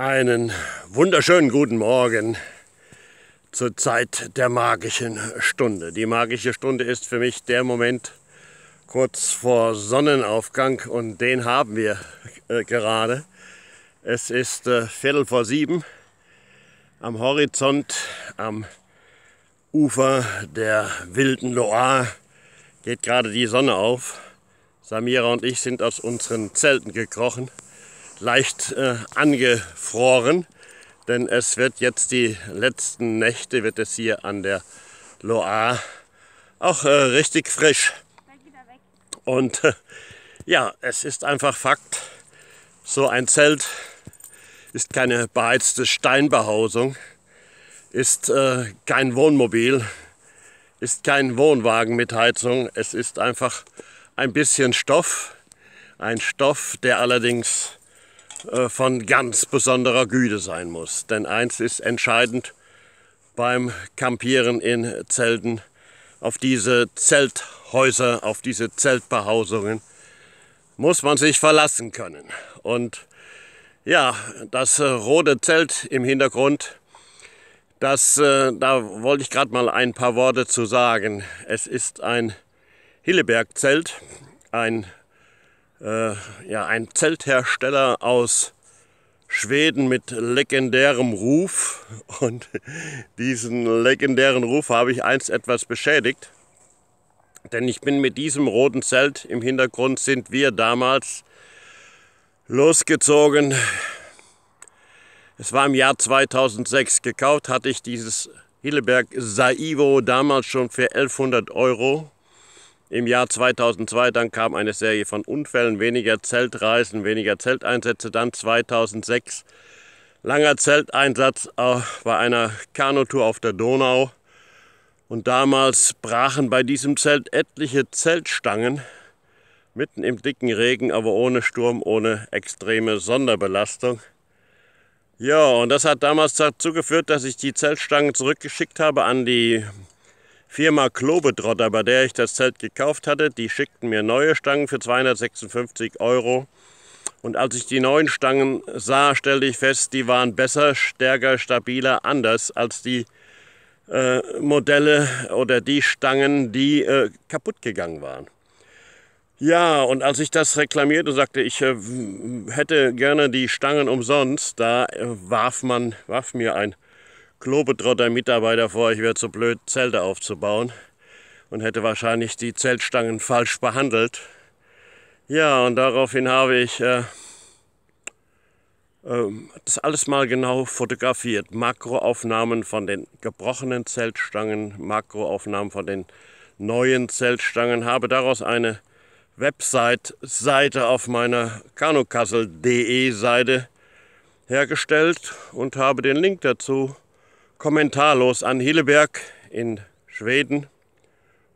Einen wunderschönen guten Morgen zur Zeit der magischen Stunde. Die magische Stunde ist für mich der Moment kurz vor Sonnenaufgang und den haben wir äh, gerade. Es ist äh, Viertel vor sieben am Horizont, am Ufer der wilden Loire geht gerade die Sonne auf. Samira und ich sind aus unseren Zelten gekrochen leicht äh, angefroren, denn es wird jetzt die letzten Nächte, wird es hier an der Loire auch äh, richtig frisch. Und äh, ja, es ist einfach Fakt, so ein Zelt ist keine beheizte Steinbehausung, ist äh, kein Wohnmobil, ist kein Wohnwagen mit Heizung, es ist einfach ein bisschen Stoff, ein Stoff, der allerdings äh, von ganz besonderer Güte sein muss. Denn eins ist entscheidend beim Campieren in Zelten, auf diese Zelthäuser, auf diese Zeltbehausungen muss man sich verlassen können. Und ja, das äh, rote Zelt im Hintergrund, das, äh, da wollte ich gerade mal ein paar Worte zu sagen. Es ist ein Hilleberg-Zelt, ein äh, ja, ein Zelthersteller aus Schweden mit legendärem Ruf. Und diesen legendären Ruf habe ich einst etwas beschädigt. Denn ich bin mit diesem roten Zelt, im Hintergrund sind wir damals losgezogen. Es war im Jahr 2006. Gekauft hatte ich dieses Hilleberg Saivo damals schon für 1100 Euro. Im Jahr 2002 dann kam eine Serie von Unfällen, weniger Zeltreisen, weniger Zelteinsätze. Dann 2006 langer Zelteinsatz äh, bei einer Kanutour auf der Donau. Und damals brachen bei diesem Zelt etliche Zeltstangen mitten im dicken Regen, aber ohne Sturm, ohne extreme Sonderbelastung. Ja, und das hat damals dazu geführt, dass ich die Zeltstangen zurückgeschickt habe an die Firma Klobetrotter, bei der ich das Zelt gekauft hatte, die schickten mir neue Stangen für 256 Euro. Und als ich die neuen Stangen sah, stellte ich fest, die waren besser, stärker, stabiler, anders als die äh, Modelle oder die Stangen, die äh, kaputt gegangen waren. Ja, und als ich das reklamierte, sagte ich, äh, hätte gerne die Stangen umsonst, da äh, warf man, warf mir ein Globetrotter-Mitarbeiter vor, ich wäre zu blöd, Zelte aufzubauen und hätte wahrscheinlich die Zeltstangen falsch behandelt. Ja, und daraufhin habe ich äh, äh, das alles mal genau fotografiert. Makroaufnahmen von den gebrochenen Zeltstangen, Makroaufnahmen von den neuen Zeltstangen, habe daraus eine Website-Seite auf meiner kanukassel.de Seite hergestellt und habe den Link dazu kommentarlos an Hilleberg in Schweden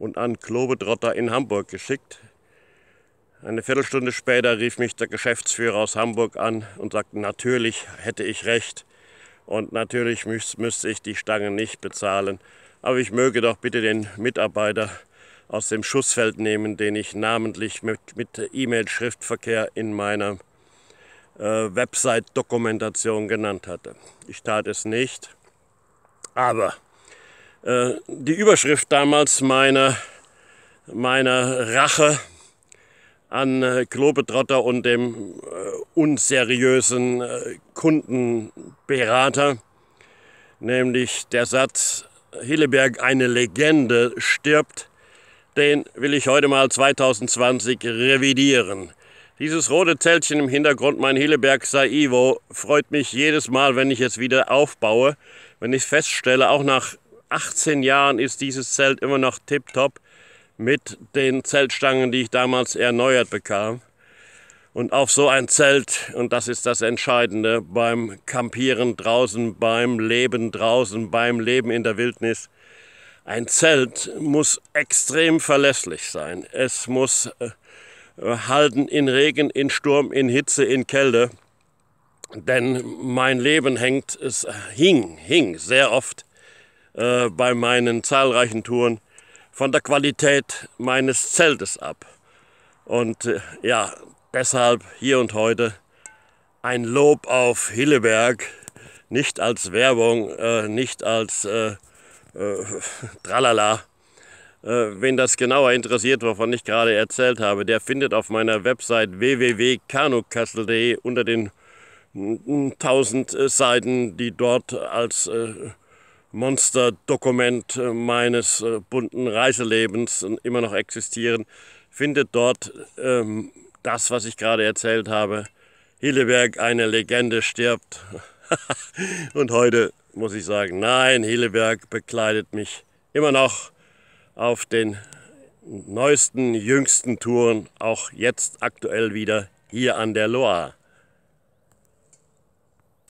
und an Klobetrotter in Hamburg geschickt. Eine Viertelstunde später rief mich der Geschäftsführer aus Hamburg an und sagte, natürlich hätte ich recht und natürlich müsste ich die Stange nicht bezahlen. Aber ich möge doch bitte den Mitarbeiter aus dem Schussfeld nehmen, den ich namentlich mit, mit E-Mail-Schriftverkehr in meiner äh, Website-Dokumentation genannt hatte. Ich tat es nicht aber äh, die Überschrift damals meiner, meiner Rache an äh, Globetrotter und dem äh, unseriösen äh, Kundenberater, nämlich der Satz, Hilleberg, eine Legende, stirbt, den will ich heute mal 2020 revidieren. Dieses rote Zeltchen im Hintergrund, mein Hilleberg Saivo, freut mich jedes Mal, wenn ich es wieder aufbaue wenn ich feststelle, auch nach 18 Jahren ist dieses Zelt immer noch tiptop mit den Zeltstangen, die ich damals erneuert bekam. Und auf so ein Zelt, und das ist das Entscheidende beim Campieren draußen, beim Leben draußen, beim Leben in der Wildnis, ein Zelt muss extrem verlässlich sein. Es muss äh, halten in Regen, in Sturm, in Hitze, in Kälte. Denn mein Leben hängt, es hing, hing sehr oft äh, bei meinen zahlreichen Touren von der Qualität meines Zeltes ab. Und äh, ja, deshalb hier und heute ein Lob auf Hilleberg, nicht als Werbung, äh, nicht als äh, äh Tralala. Äh, wen das genauer interessiert, wovon ich gerade erzählt habe, der findet auf meiner Website www.kanukassel.de unter den 1000 äh, Seiten, die dort als äh, Monsterdokument äh, meines bunten Reiselebens immer noch existieren, findet dort ähm, das, was ich gerade erzählt habe. Hilleberg, eine Legende, stirbt. Und heute muss ich sagen, nein, Hilleberg bekleidet mich immer noch auf den neuesten, jüngsten Touren, auch jetzt aktuell wieder hier an der Loire.